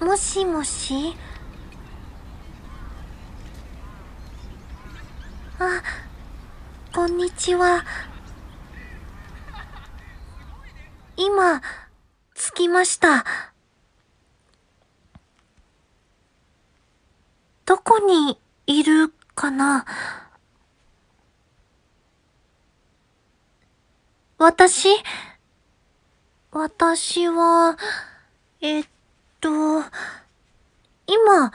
もしもしあこんにちは今着きましたどこにいるかな私私は、えっと、今、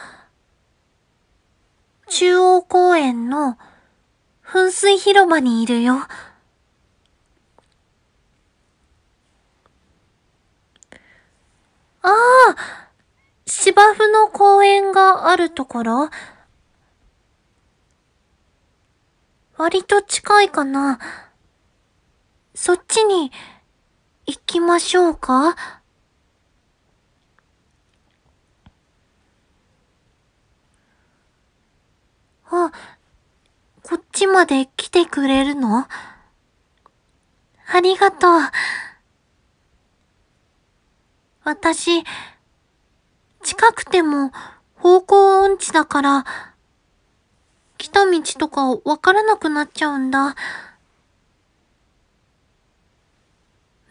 中央公園の噴水広場にいるよ。ああ、芝生の公園があるところ割と近いかな。そっちに行きましょうかあ、こっちまで来てくれるのありがとう。私、近くても方向音痴だから、来た道とかわからなくなっちゃうんだ。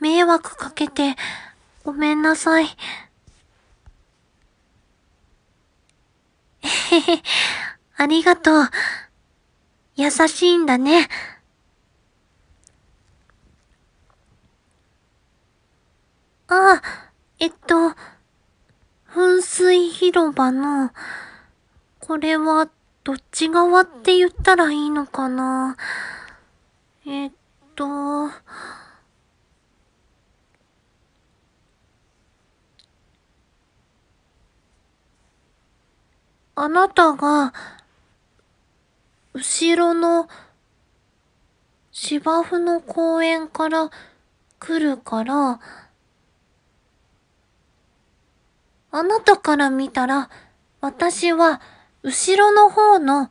迷惑かけてごめんなさい。えへへ。ありがとう。優しいんだね。あ、えっと、噴水広場の、これはどっち側って言ったらいいのかな。えっと、あなたが、後ろの芝生の公園から来るから、あなたから見たら、私は後ろの方の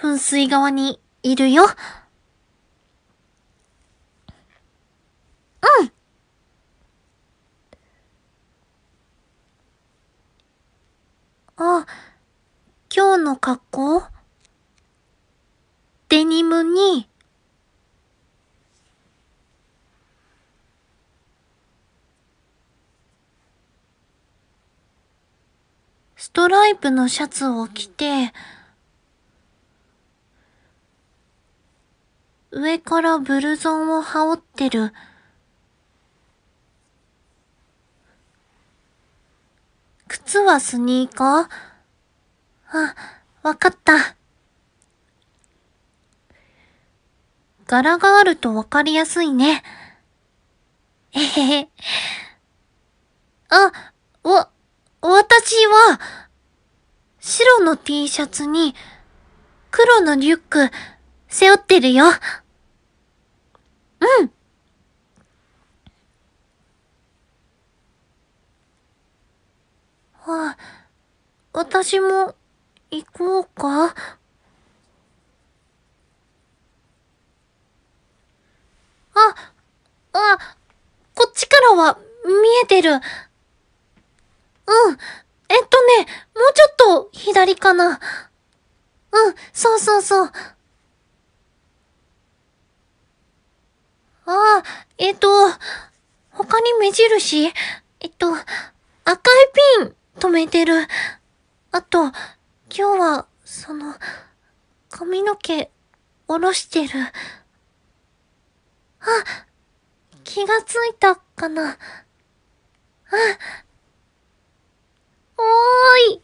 噴水側にいるよ。うん。あ、今日の格好に、ストライプのシャツを着て、上からブルゾンを羽織ってる。靴はスニーカーあ、わかった。柄があるとわかりやすいね。えへへ。あ、わ、私は、白の T シャツに、黒のリュック、背負ってるよ。うん。はあ、私も、行こうか。日は見えてる。うん。えっとね、もうちょっと左かな。うん、そうそうそう。ああ、えっ、と、他に目印えっと、赤いピン止めてる。あと、今日は、その、髪の毛、下ろしてる。気がついたかな。あ、おーい